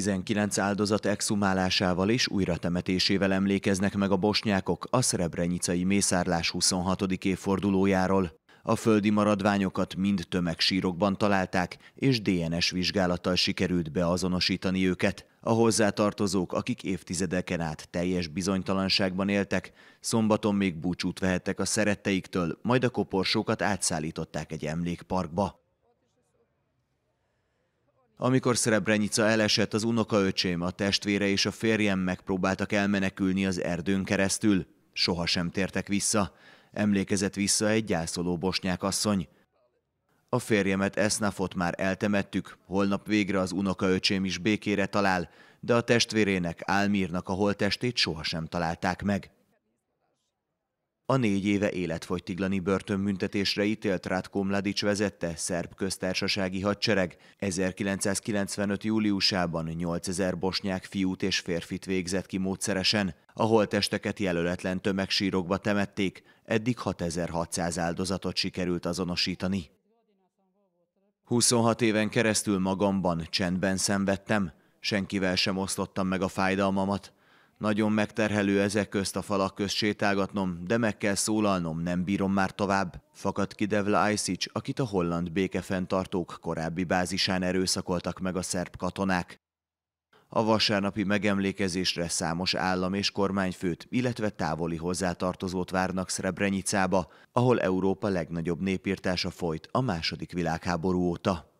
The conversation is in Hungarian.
19 áldozat exhumálásával és újratemetésével emlékeznek meg a bosnyákok a szerebrenyicai mészárlás 26. évfordulójáról. A földi maradványokat mind tömegsírokban találták, és DNS vizsgálattal sikerült beazonosítani őket. A hozzátartozók, akik évtizedeken át teljes bizonytalanságban éltek, szombaton még búcsút vehettek a szeretteiktől, majd a koporsókat átszállították egy emlékparkba. Amikor Szerebrenica elesett, az unokaöcsém, a testvére és a férjem megpróbáltak elmenekülni az erdőn keresztül. Sohasem tértek vissza. Emlékezett vissza egy gyászoló bosnyák asszony. A férjemet Esnafot már eltemettük, holnap végre az unokaöcsém is békére talál, de a testvérének, Álmírnak a holtestét sohasem találták meg. A négy éve életfogytiglani börtönbüntetésre ítélt Rátko Mladics vezette szerb köztársasági hadsereg 1995. júliusában 8000 bosnyák fiút és férfit végzett ki módszeresen, a holtesteket jelöletlen tömegsírokba temették, eddig 6600 áldozatot sikerült azonosítani. 26 éven keresztül magamban csendben szenvedtem, senkivel sem osztottam meg a fájdalmamat, nagyon megterhelő ezek közt a falak közt sétálgatnom, de meg kell szólalnom, nem bírom már tovább. Fakadt ki Devla Ajsic, akit a holland békefenntartók korábbi bázisán erőszakoltak meg a szerb katonák. A vasárnapi megemlékezésre számos állam és kormányfőt, illetve távoli hozzátartozót várnak Srebrenicába, ahol Európa legnagyobb népírtása folyt a második világháború óta.